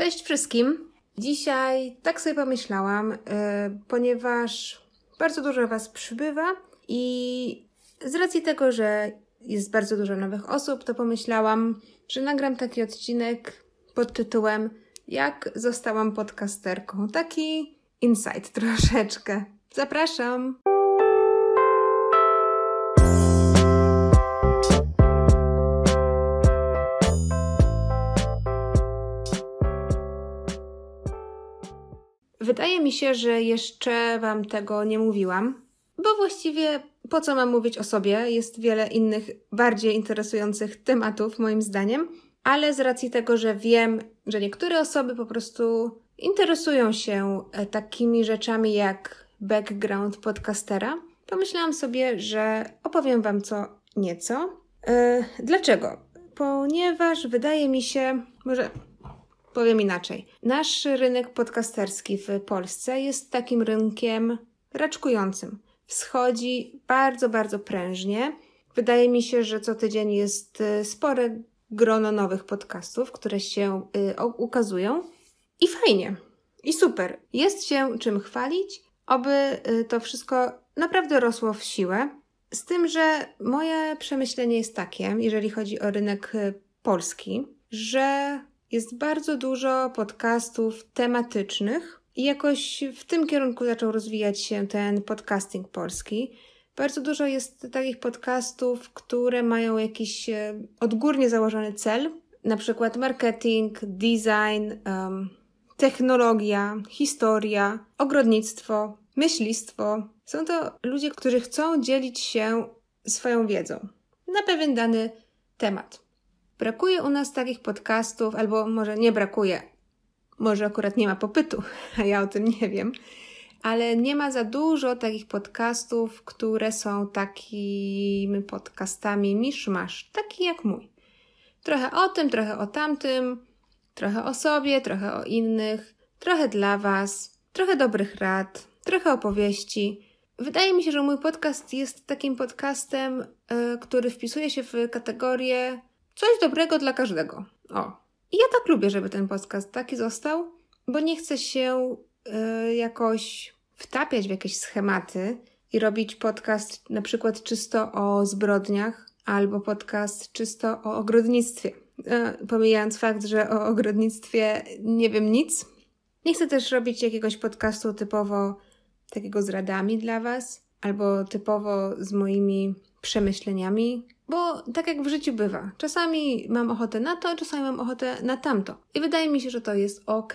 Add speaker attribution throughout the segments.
Speaker 1: Cześć wszystkim! Dzisiaj tak sobie pomyślałam, yy, ponieważ bardzo dużo Was przybywa i z racji tego, że jest bardzo dużo nowych osób, to pomyślałam, że nagram taki odcinek pod tytułem Jak zostałam podcasterką. Taki insight troszeczkę. Zapraszam! Wydaje mi się, że jeszcze Wam tego nie mówiłam, bo właściwie po co mam mówić o sobie? Jest wiele innych, bardziej interesujących tematów, moim zdaniem, ale z racji tego, że wiem, że niektóre osoby po prostu interesują się e, takimi rzeczami jak background podcastera, pomyślałam sobie, że opowiem Wam co nieco. Yy, dlaczego? Ponieważ wydaje mi się, może Powiem inaczej. Nasz rynek podcasterski w Polsce jest takim rynkiem raczkującym. Wschodzi bardzo, bardzo prężnie. Wydaje mi się, że co tydzień jest y, spore grono nowych podcastów, które się y, ukazują. I fajnie, i super. Jest się czym chwalić, aby y, to wszystko naprawdę rosło w siłę. Z tym, że moje przemyślenie jest takie, jeżeli chodzi o rynek polski, że jest bardzo dużo podcastów tematycznych i jakoś w tym kierunku zaczął rozwijać się ten podcasting polski. Bardzo dużo jest takich podcastów, które mają jakiś e, odgórnie założony cel, na przykład marketing, design, um, technologia, historia, ogrodnictwo, myślistwo. Są to ludzie, którzy chcą dzielić się swoją wiedzą na pewien dany temat. Brakuje u nas takich podcastów, albo może nie brakuje, może akurat nie ma popytu, a ja o tym nie wiem, ale nie ma za dużo takich podcastów, które są takimi podcastami masz, taki jak mój. Trochę o tym, trochę o tamtym, trochę o sobie, trochę o innych, trochę dla Was, trochę dobrych rad, trochę opowieści. Wydaje mi się, że mój podcast jest takim podcastem, e, który wpisuje się w kategorię Coś dobrego dla każdego. O. I ja tak lubię, żeby ten podcast taki został, bo nie chcę się y, jakoś wtapiać w jakieś schematy i robić podcast na przykład czysto o zbrodniach albo podcast czysto o ogrodnictwie. Y, pomijając fakt, że o ogrodnictwie nie wiem nic. Nie chcę też robić jakiegoś podcastu typowo takiego z radami dla Was albo typowo z moimi przemyśleniami, bo tak jak w życiu bywa, czasami mam ochotę na to, czasami mam ochotę na tamto. I wydaje mi się, że to jest ok.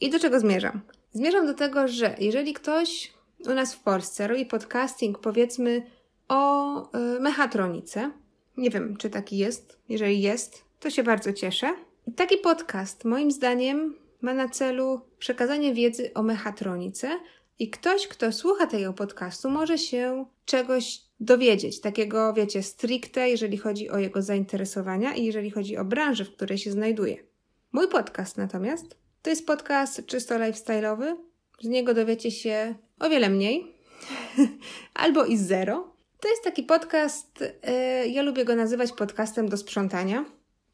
Speaker 1: I do czego zmierzam? Zmierzam do tego, że jeżeli ktoś u nas w Polsce robi podcasting, powiedzmy o y, mechatronice, nie wiem, czy taki jest. Jeżeli jest, to się bardzo cieszę. taki podcast, moim zdaniem, ma na celu przekazanie wiedzy o mechatronice i ktoś, kto słucha tego podcastu, może się czegoś dowiedzieć. Takiego, wiecie, stricte, jeżeli chodzi o jego zainteresowania i jeżeli chodzi o branżę, w której się znajduje. Mój podcast natomiast to jest podcast czysto lifestyle'owy. Z niego dowiecie się o wiele mniej albo i zero. To jest taki podcast, yy, ja lubię go nazywać podcastem do sprzątania,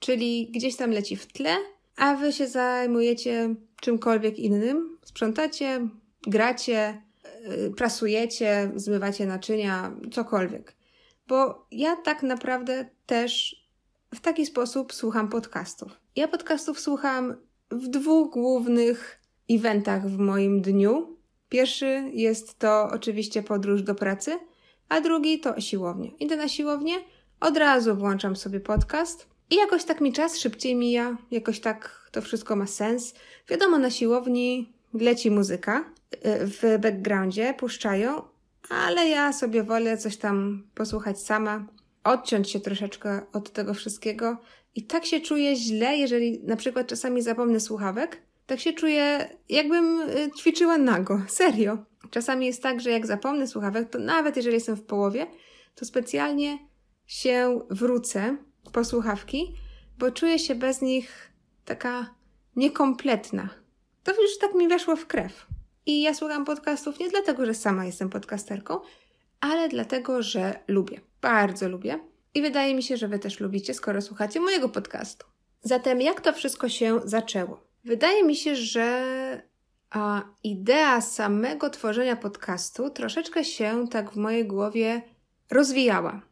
Speaker 1: czyli gdzieś tam leci w tle, a wy się zajmujecie czymkolwiek innym. Sprzątacie, gracie, Y, prasujecie, zmywacie naczynia, cokolwiek. Bo ja tak naprawdę też w taki sposób słucham podcastów. Ja podcastów słucham w dwóch głównych eventach w moim dniu. Pierwszy jest to oczywiście podróż do pracy, a drugi to siłownia. Idę na siłownię, od razu włączam sobie podcast i jakoś tak mi czas szybciej mija, jakoś tak to wszystko ma sens. Wiadomo, na siłowni leci muzyka e, w backgroundzie, puszczają, ale ja sobie wolę coś tam posłuchać sama, odciąć się troszeczkę od tego wszystkiego. I tak się czuję źle, jeżeli na przykład czasami zapomnę słuchawek, tak się czuję, jakbym e, ćwiczyła nago, serio. Czasami jest tak, że jak zapomnę słuchawek, to nawet jeżeli jestem w połowie, to specjalnie się wrócę po słuchawki, bo czuję się bez nich taka niekompletna to już tak mi weszło w krew. I ja słucham podcastów nie dlatego, że sama jestem podcasterką, ale dlatego, że lubię. Bardzo lubię. I wydaje mi się, że Wy też lubicie, skoro słuchacie mojego podcastu. Zatem, jak to wszystko się zaczęło? Wydaje mi się, że a, idea samego tworzenia podcastu troszeczkę się tak w mojej głowie rozwijała.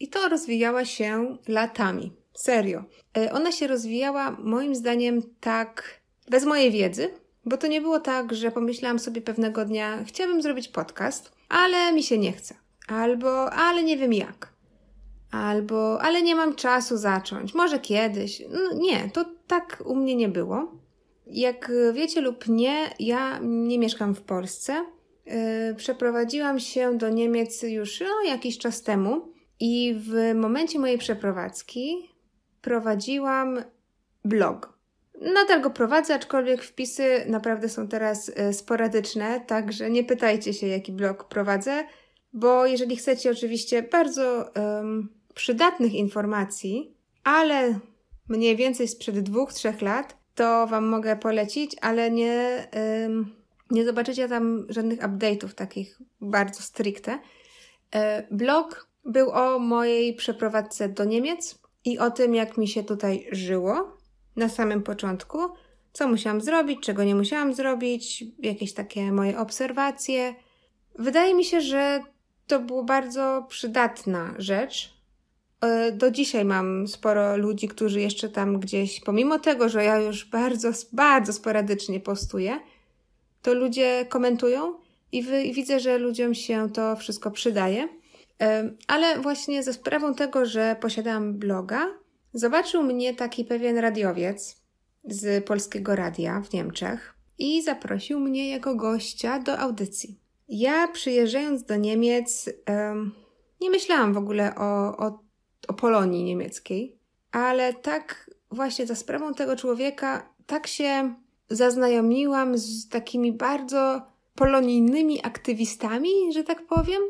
Speaker 1: I to rozwijała się latami. Serio. E, ona się rozwijała moim zdaniem tak bez mojej wiedzy, bo to nie było tak, że pomyślałam sobie pewnego dnia, chciałabym zrobić podcast, ale mi się nie chce. Albo, ale nie wiem jak. Albo, ale nie mam czasu zacząć, może kiedyś. No, nie, to tak u mnie nie było. Jak wiecie lub nie, ja nie mieszkam w Polsce. Yy, przeprowadziłam się do Niemiec już no, jakiś czas temu i w momencie mojej przeprowadzki prowadziłam blog Nadal go prowadzę, aczkolwiek wpisy naprawdę są teraz e, sporadyczne, także nie pytajcie się, jaki blog prowadzę, bo jeżeli chcecie oczywiście bardzo um, przydatnych informacji, ale mniej więcej sprzed dwóch, trzech lat, to Wam mogę polecić, ale nie, um, nie zobaczycie tam żadnych update'ów takich bardzo stricte. E, blog był o mojej przeprowadzce do Niemiec i o tym, jak mi się tutaj żyło na samym początku, co musiałam zrobić, czego nie musiałam zrobić, jakieś takie moje obserwacje. Wydaje mi się, że to była bardzo przydatna rzecz. E, do dzisiaj mam sporo ludzi, którzy jeszcze tam gdzieś, pomimo tego, że ja już bardzo, bardzo sporadycznie postuję, to ludzie komentują i, wy, i widzę, że ludziom się to wszystko przydaje. E, ale właśnie ze sprawą tego, że posiadam bloga, Zobaczył mnie taki pewien radiowiec z polskiego radia w Niemczech i zaprosił mnie jako gościa do audycji. Ja przyjeżdżając do Niemiec, um, nie myślałam w ogóle o, o, o Polonii niemieckiej, ale tak właśnie za sprawą tego człowieka, tak się zaznajomiłam z takimi bardzo polonijnymi aktywistami, że tak powiem,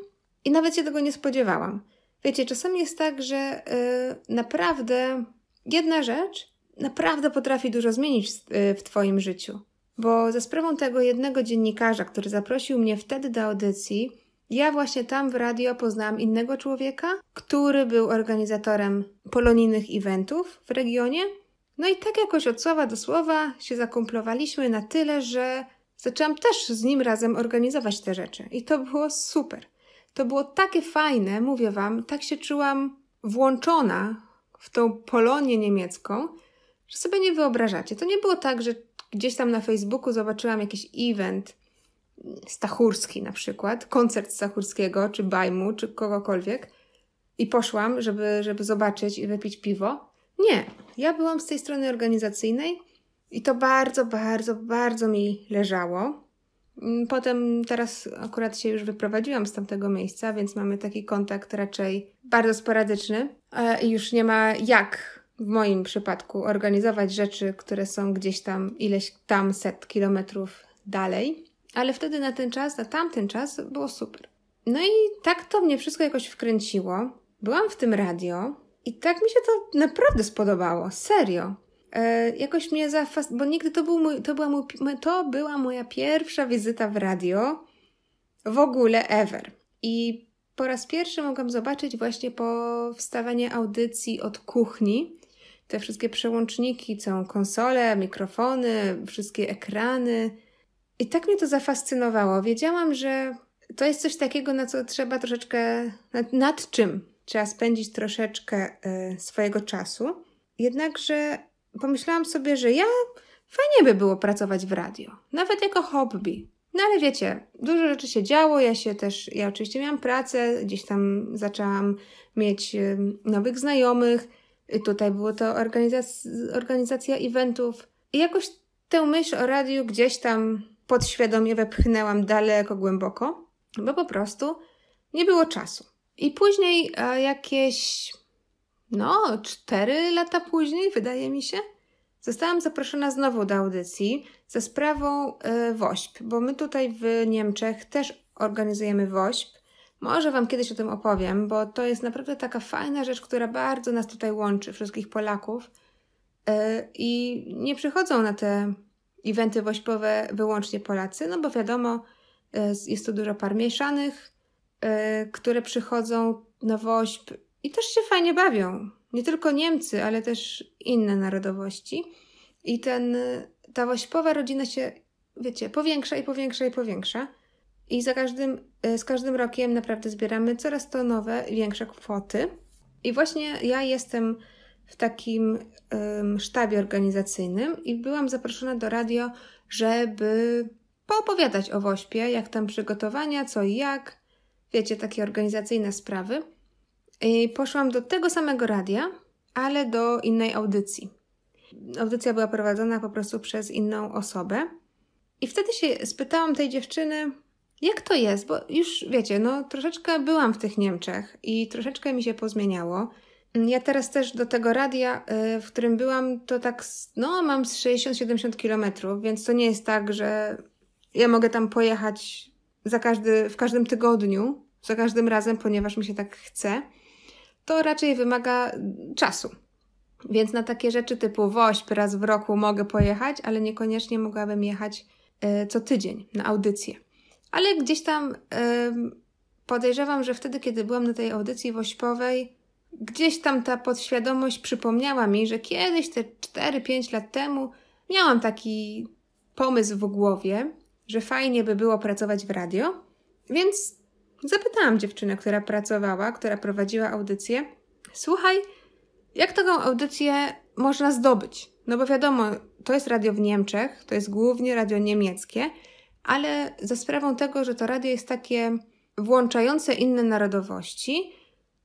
Speaker 1: i nawet się tego nie spodziewałam. Wiecie, czasami jest tak, że y, naprawdę jedna rzecz naprawdę potrafi dużo zmienić w, y, w Twoim życiu. Bo za sprawą tego jednego dziennikarza, który zaprosił mnie wtedy do audycji, ja właśnie tam w radio poznałam innego człowieka, który był organizatorem polonijnych eventów w regionie. No i tak jakoś od słowa do słowa się zakumplowaliśmy na tyle, że zaczęłam też z nim razem organizować te rzeczy. I to było super. To było takie fajne, mówię Wam, tak się czułam włączona w tą Polonię niemiecką, że sobie nie wyobrażacie. To nie było tak, że gdzieś tam na Facebooku zobaczyłam jakiś event Stachurski na przykład, koncert Stachurskiego, czy Bajmu, czy kogokolwiek i poszłam, żeby, żeby zobaczyć i wypić piwo. Nie, ja byłam z tej strony organizacyjnej i to bardzo, bardzo, bardzo mi leżało. Mm, potem teraz akurat się już wyprowadziłam z tamtego miejsca, więc mamy taki kontakt raczej bardzo sporadyczny e, już nie ma jak w moim przypadku organizować rzeczy, które są gdzieś tam ileś tam set kilometrów dalej. Ale wtedy na ten czas, na tamten czas było super. No i tak to mnie wszystko jakoś wkręciło. Byłam w tym radio i tak mi się to naprawdę spodobało. Serio e, jakoś mnie zafas... bo nigdy to, był mój, to, była mój, to była moja pierwsza wizyta w radio w ogóle ever. I po raz pierwszy mogłam zobaczyć właśnie powstawanie audycji od kuchni. Te wszystkie przełączniki, całą konsolę, mikrofony, wszystkie ekrany. I tak mnie to zafascynowało. Wiedziałam, że to jest coś takiego, na co trzeba troszeczkę, nad, nad czym trzeba spędzić troszeczkę y, swojego czasu. Jednakże pomyślałam sobie, że ja fajnie by było pracować w radio, nawet jako hobby. No ale wiecie, dużo rzeczy się działo, ja się też, ja oczywiście miałam pracę, gdzieś tam zaczęłam mieć nowych znajomych, tutaj było to organizacja, organizacja eventów i jakoś tę myśl o radiu gdzieś tam podświadomie wepchnęłam daleko, głęboko, bo po prostu nie było czasu. I później e, jakieś no, cztery lata później, wydaje mi się, zostałam zaproszona znowu do audycji ze sprawą y, WOŚP, bo my tutaj w Niemczech też organizujemy WOŚP. Może Wam kiedyś o tym opowiem, bo to jest naprawdę taka fajna rzecz, która bardzo nas tutaj łączy, wszystkich Polaków. E, I nie przychodzą na te eventy wośpowe wyłącznie Polacy, no bo wiadomo, e, jest tu dużo par mieszanych, które przychodzą na WOŚP i też się fajnie bawią. Nie tylko Niemcy, ale też inne narodowości. I ten, ta wośpowa rodzina się, wiecie, powiększa i powiększa i powiększa. I za każdym, e, z każdym rokiem naprawdę zbieramy coraz to nowe, większe kwoty. I właśnie ja jestem w takim um, sztabie organizacyjnym i byłam zaproszona do radio, żeby poopowiadać o Wośpie, jak tam przygotowania, co i jak, wiecie, takie organizacyjne sprawy. I poszłam do tego samego radia, ale do innej audycji. Audycja była prowadzona po prostu przez inną osobę. I wtedy się spytałam tej dziewczyny, jak to jest, bo już wiecie, no troszeczkę byłam w tych Niemczech i troszeczkę mi się pozmieniało. Ja teraz też do tego radia, y, w którym byłam, to tak, no mam 60-70 kilometrów, więc to nie jest tak, że ja mogę tam pojechać za każdy, w każdym tygodniu, za każdym razem, ponieważ mi się tak chce to raczej wymaga mm, czasu. Więc na takie rzeczy typu WOŚP raz w roku mogę pojechać, ale niekoniecznie mogłabym jechać e, co tydzień na audycję. Ale gdzieś tam podejrzewam, że wtedy, kiedy byłam na tej audycji wośpowej, gdzieś tam ta podświadomość przypomniała mi, że kiedyś, te 4-5 lat temu, miałam taki pomysł w głowie, że fajnie by było pracować w radio, więc Zapytałam dziewczynę, która pracowała, która prowadziła audycję: Słuchaj, jak taką audycję można zdobyć? No bo wiadomo, to jest radio w Niemczech, to jest głównie radio niemieckie, ale za sprawą tego, że to radio jest takie włączające inne narodowości,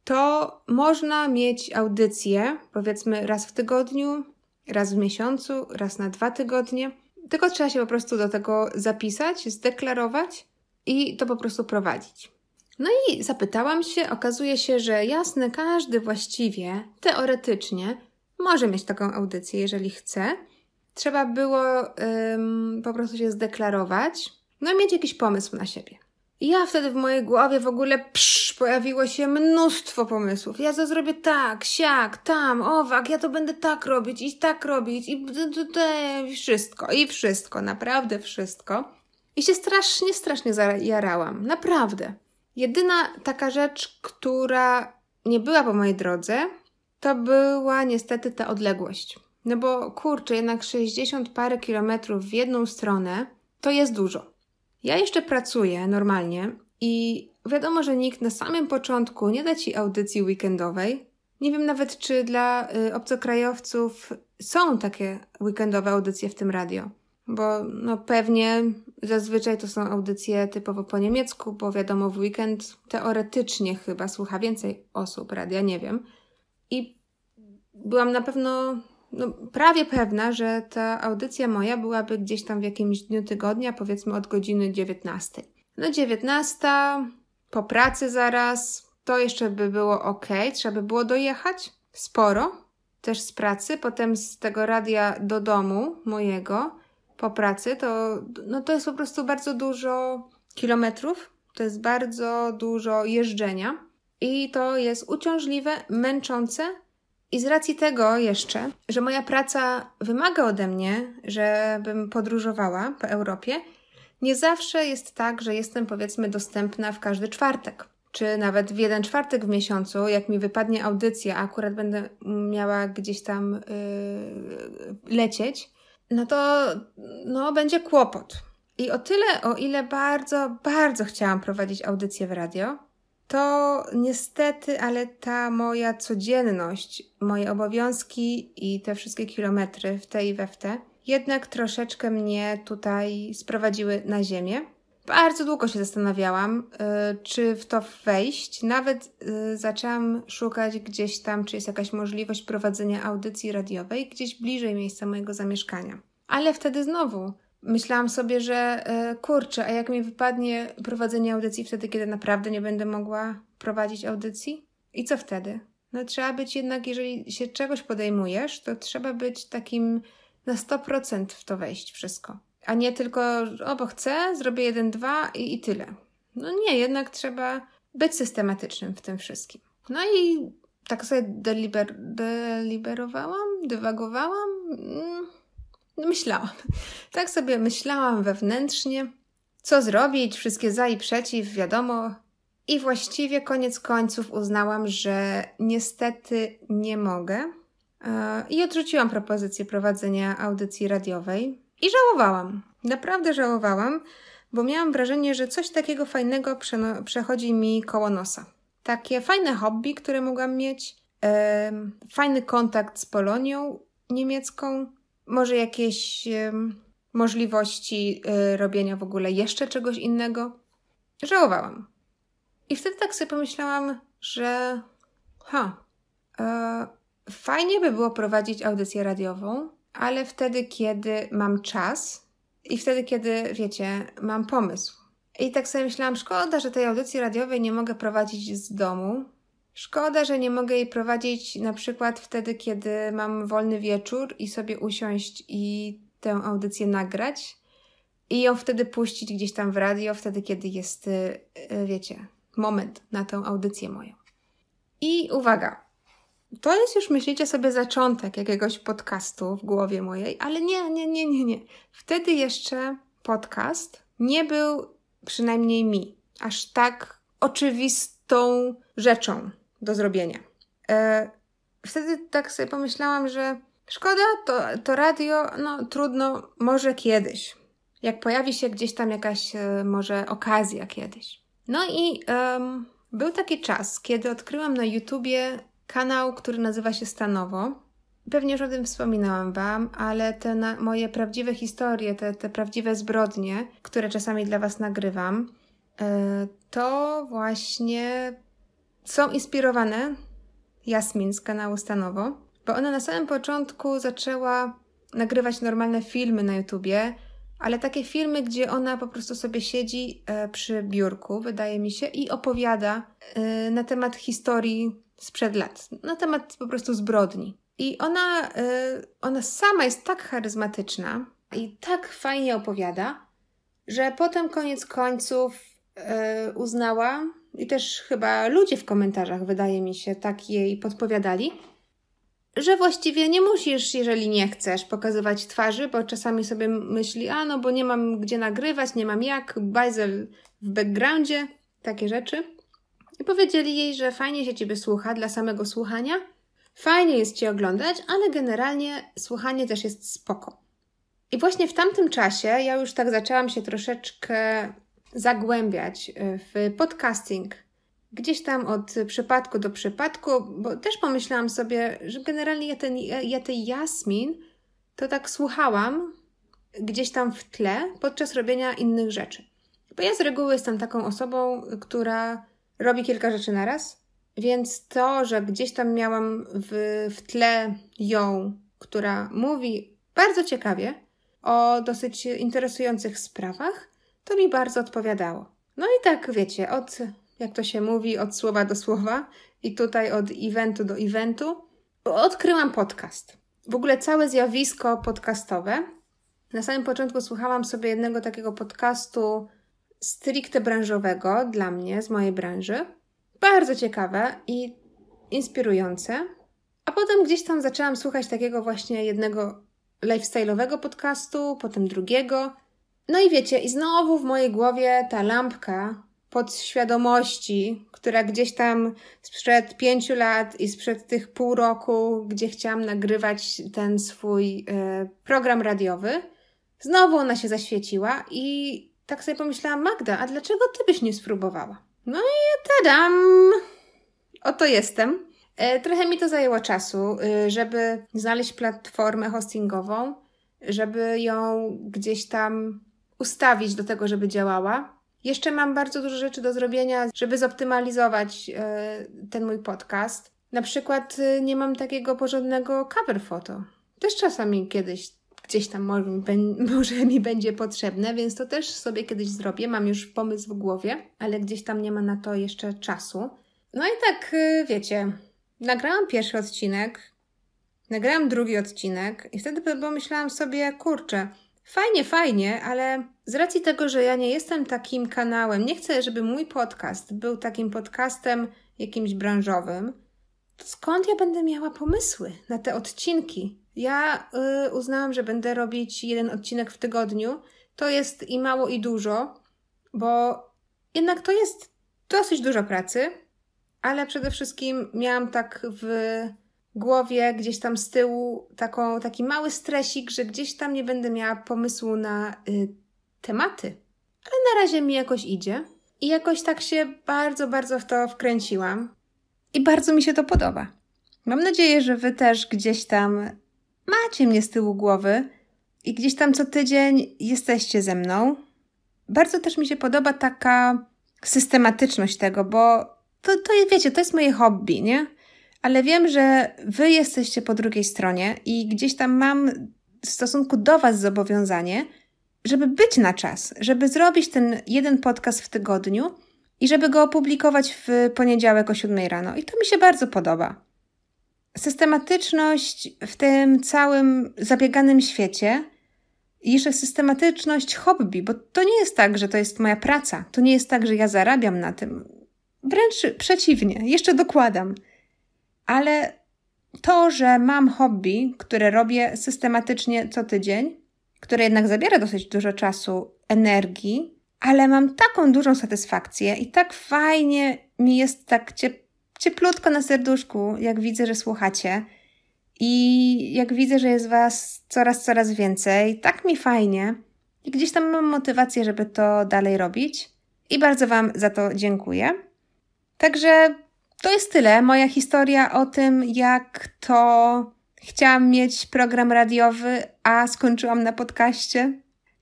Speaker 1: to można mieć audycję, powiedzmy raz w tygodniu, raz w miesiącu, raz na dwa tygodnie. Tylko trzeba się po prostu do tego zapisać, zdeklarować i to po prostu prowadzić. No i zapytałam się, okazuje się, że jasne, każdy właściwie, teoretycznie, może mieć taką audycję, jeżeli chce. Trzeba było ym, po prostu się zdeklarować, no i mieć jakiś pomysł na siebie. I ja wtedy w mojej głowie w ogóle psz, pojawiło się mnóstwo pomysłów. Ja to zrobię tak, siak, tam, owak, ja to będę tak robić i tak robić i tutaj wszystko, i wszystko, naprawdę wszystko. I się strasznie, strasznie zajarałam, naprawdę. Jedyna taka rzecz, która nie była po mojej drodze, to była niestety ta odległość. No bo kurczę, jednak 60 parę kilometrów w jedną stronę to jest dużo. Ja jeszcze pracuję normalnie i wiadomo, że nikt na samym początku nie da ci audycji weekendowej. Nie wiem nawet, czy dla y, obcokrajowców są takie weekendowe audycje w tym radio bo no pewnie zazwyczaj to są audycje typowo po niemiecku, bo wiadomo, w weekend teoretycznie chyba słucha więcej osób radia, nie wiem. I byłam na pewno, no prawie pewna, że ta audycja moja byłaby gdzieś tam w jakimś dniu tygodnia, powiedzmy od godziny 19. No 19, po pracy zaraz, to jeszcze by było ok, trzeba by było dojechać sporo, też z pracy, potem z tego radia do domu mojego po pracy, to, no to jest po prostu bardzo dużo kilometrów, to jest bardzo dużo jeżdżenia i to jest uciążliwe, męczące. I z racji tego jeszcze, że moja praca wymaga ode mnie, żebym podróżowała po Europie, nie zawsze jest tak, że jestem powiedzmy dostępna w każdy czwartek, czy nawet w jeden czwartek w miesiącu, jak mi wypadnie audycja, a akurat będę miała gdzieś tam yy, lecieć, no to no, będzie kłopot. I o tyle, o ile bardzo, bardzo chciałam prowadzić audycję w radio, to niestety, ale ta moja codzienność, moje obowiązki i te wszystkie kilometry w te i we w te, jednak troszeczkę mnie tutaj sprowadziły na ziemię. Bardzo długo się zastanawiałam, y, czy w to wejść. Nawet y, zaczęłam szukać gdzieś tam, czy jest jakaś możliwość prowadzenia audycji radiowej gdzieś bliżej miejsca mojego zamieszkania. Ale wtedy znowu myślałam sobie, że y, kurczę, a jak mi wypadnie prowadzenie audycji wtedy, kiedy naprawdę nie będę mogła prowadzić audycji? I co wtedy? No trzeba być jednak, jeżeli się czegoś podejmujesz, to trzeba być takim na 100% w to wejść wszystko a nie tylko, o bo chcę, zrobię jeden, dwa i, i tyle. No nie, jednak trzeba być systematycznym w tym wszystkim. No i tak sobie deliber, deliberowałam, dywagowałam, mm, no myślałam. Tak sobie myślałam wewnętrznie, co zrobić, wszystkie za i przeciw, wiadomo. I właściwie koniec końców uznałam, że niestety nie mogę. E, I odrzuciłam propozycję prowadzenia audycji radiowej. I żałowałam, naprawdę żałowałam, bo miałam wrażenie, że coś takiego fajnego przechodzi mi koło nosa. Takie fajne hobby, które mogłam mieć, yy, fajny kontakt z Polonią niemiecką, może jakieś yy, możliwości yy, robienia w ogóle jeszcze czegoś innego. Żałowałam. I wtedy tak sobie pomyślałam, że ha, e, fajnie by było prowadzić audycję radiową, ale wtedy, kiedy mam czas i wtedy, kiedy, wiecie, mam pomysł. I tak sobie myślałam, szkoda, że tej audycji radiowej nie mogę prowadzić z domu. Szkoda, że nie mogę jej prowadzić na przykład wtedy, kiedy mam wolny wieczór i sobie usiąść i tę audycję nagrać i ją wtedy puścić gdzieś tam w radio, wtedy, kiedy jest, y, wiecie, moment na tę audycję moją. I uwaga, to jest już, myślicie sobie, zaczątek jakiegoś podcastu w głowie mojej, ale nie, nie, nie, nie, nie. Wtedy jeszcze podcast nie był, przynajmniej mi, aż tak oczywistą rzeczą do zrobienia. E, wtedy tak sobie pomyślałam, że szkoda, to, to radio, no trudno, może kiedyś. Jak pojawi się gdzieś tam jakaś e, może okazja kiedyś. No i był taki czas, kiedy odkryłam na YouTubie kanał, który nazywa się Stanowo. Pewnie już o tym wspominałam Wam, ale te na, moje prawdziwe historie, te, te prawdziwe zbrodnie, które czasami dla Was nagrywam, e, to właśnie są inspirowane Jasmin z kanału Stanowo, bo ona na samym początku zaczęła nagrywać normalne filmy na YouTubie, ale takie filmy, gdzie ona po prostu sobie siedzi e, przy biurku, wydaje mi się, i opowiada e, na temat historii sprzed lat na temat po prostu zbrodni. I ona, y, ona sama jest tak charyzmatyczna i tak fajnie opowiada, że potem koniec końców y, uznała, i też chyba ludzie w komentarzach, wydaje mi się, tak jej podpowiadali, że właściwie nie musisz, jeżeli nie chcesz, pokazywać twarzy, bo czasami sobie myśli, a no bo nie mam gdzie nagrywać, nie mam jak, bajzel w backgroundzie, takie rzeczy i powiedzieli jej, że fajnie się ciebie słucha dla samego słuchania, fajnie jest cię oglądać, ale generalnie słuchanie też jest spoko. I właśnie w tamtym czasie ja już tak zaczęłam się troszeczkę zagłębiać y, w podcasting. Gdzieś tam od przypadku do przypadku, bo też pomyślałam sobie, że generalnie ja ten, ja tej Jasmin to tak słuchałam gdzieś tam w tle podczas robienia innych rzeczy. Bo ja z reguły jestem taką osobą, która robi kilka rzeczy naraz. Więc to, że gdzieś tam miałam w, w tle ją, która mówi bardzo ciekawie o dosyć interesujących sprawach, to mi bardzo odpowiadało. No i tak, wiecie, od, jak to się mówi, od słowa do słowa i tutaj od eventu do eventu, odkryłam podcast. W ogóle całe zjawisko podcastowe. Na samym początku słuchałam sobie jednego takiego podcastu stricte branżowego dla mnie, z mojej branży. Bardzo ciekawe i inspirujące. A potem gdzieś tam zaczęłam słuchać takiego właśnie jednego lifestyle'owego podcastu, potem drugiego. No i wiecie, i znowu w mojej głowie ta lampka podświadomości, która gdzieś tam sprzed pięciu lat i sprzed tych pół roku, gdzie chciałam nagrywać ten swój y, program radiowy, znowu ona się zaświeciła i tak sobie pomyślałam, Magda, a dlaczego ty byś nie spróbowała? No i tadam! Oto jestem. E, trochę mi to zajęło czasu, y, żeby znaleźć platformę hostingową, żeby ją gdzieś tam ustawić do tego, żeby działała. Jeszcze mam bardzo dużo rzeczy do zrobienia, żeby zoptymalizować e, ten mój podcast. Na przykład y, nie mam takiego porządnego cover foto. Też czasami kiedyś gdzieś tam może mi, może mi będzie potrzebne, więc to też sobie kiedyś zrobię. Mam już pomysł w głowie, ale gdzieś tam nie ma na to jeszcze czasu. No i tak, y, wiecie, nagrałam pierwszy odcinek, nagrałam drugi odcinek i wtedy pomyślałam sobie, kurczę, fajnie, fajnie, ale z racji tego, że ja nie jestem takim kanałem, nie chcę, żeby mój podcast był takim podcastem jakimś branżowym, to skąd ja będę miała pomysły na te odcinki? Ja y, uznałam, że będę robić jeden odcinek w tygodniu. To jest i mało, i dużo, bo jednak to jest dosyć dużo pracy, ale przede wszystkim miałam tak w głowie, gdzieś tam z tyłu, taką, taki mały stresik, że gdzieś tam nie będę miała pomysłu na y, tematy. Ale na razie mi jakoś idzie. I jakoś tak się bardzo, bardzo w to wkręciłam. I bardzo mi się to podoba. Mam nadzieję, że Wy też gdzieś tam macie mnie z tyłu głowy i gdzieś tam co tydzień jesteście ze mną. Bardzo też mi się podoba taka systematyczność tego, bo to, to wiecie, to jest moje hobby, nie? Ale wiem, że wy jesteście po drugiej stronie i gdzieś tam mam w stosunku do was zobowiązanie, żeby być na czas, żeby zrobić ten jeden podcast w tygodniu i żeby go opublikować w poniedziałek o 7 rano. I to mi się bardzo podoba systematyczność w tym całym zabieganym świecie i jeszcze systematyczność hobby, bo to nie jest tak, że to jest moja praca, to nie jest tak, że ja zarabiam na tym. Wręcz przeciwnie, jeszcze dokładam. Ale to, że mam hobby, które robię systematycznie co tydzień, które jednak zabiera dosyć dużo czasu, energii, ale mam taką dużą satysfakcję i tak fajnie mi jest tak ciepło cieplutko na serduszku, jak widzę, że słuchacie. I jak widzę, że jest Was coraz, coraz więcej, tak mi fajnie. I gdzieś tam mam motywację, żeby to dalej robić. I bardzo Wam za to dziękuję. Także to jest tyle. Moja historia o tym, jak to chciałam mieć program radiowy, a skończyłam na podcaście.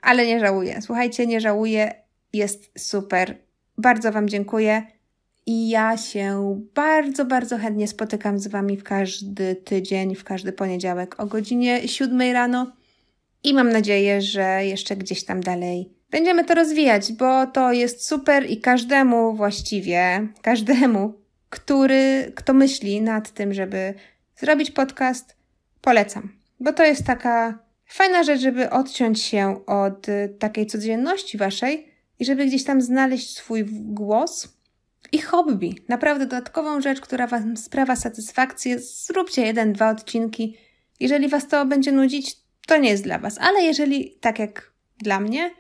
Speaker 1: Ale nie żałuję. Słuchajcie, nie żałuję. Jest super. Bardzo Wam dziękuję. I ja się bardzo, bardzo chętnie spotykam z Wami w każdy tydzień, w każdy poniedziałek o godzinie 7 rano. I mam nadzieję, że jeszcze gdzieś tam dalej będziemy to rozwijać, bo to jest super i każdemu właściwie, każdemu, który, kto myśli nad tym, żeby zrobić podcast, polecam. Bo to jest taka fajna rzecz, żeby odciąć się od takiej codzienności waszej i żeby gdzieś tam znaleźć swój głos i hobby. Naprawdę dodatkową rzecz, która Wam sprawia satysfakcję. Zróbcie jeden, dwa odcinki. Jeżeli Was to będzie nudzić, to nie jest dla Was, ale jeżeli, tak jak dla mnie,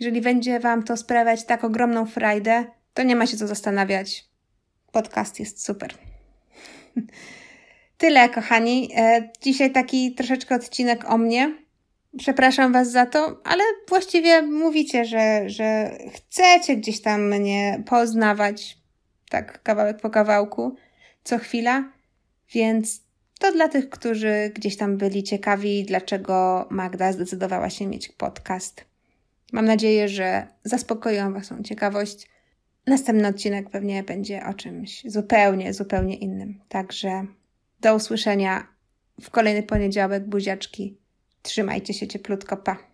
Speaker 1: jeżeli będzie Wam to sprawiać tak ogromną frajdę, to nie ma się co zastanawiać. Podcast jest super. Tyle, kochani. E, dzisiaj taki troszeczkę odcinek o mnie. Przepraszam Was za to, ale właściwie mówicie, że, że chcecie gdzieś tam mnie poznawać tak kawałek po kawałku, co chwila, więc to dla tych, którzy gdzieś tam byli ciekawi, dlaczego Magda zdecydowała się mieć podcast. Mam nadzieję, że zaspokoiłam Waszą ciekawość. Następny odcinek pewnie będzie o czymś zupełnie, zupełnie innym. Także do usłyszenia w kolejny poniedziałek, buziaczki. Trzymajcie się cieplutko, pa!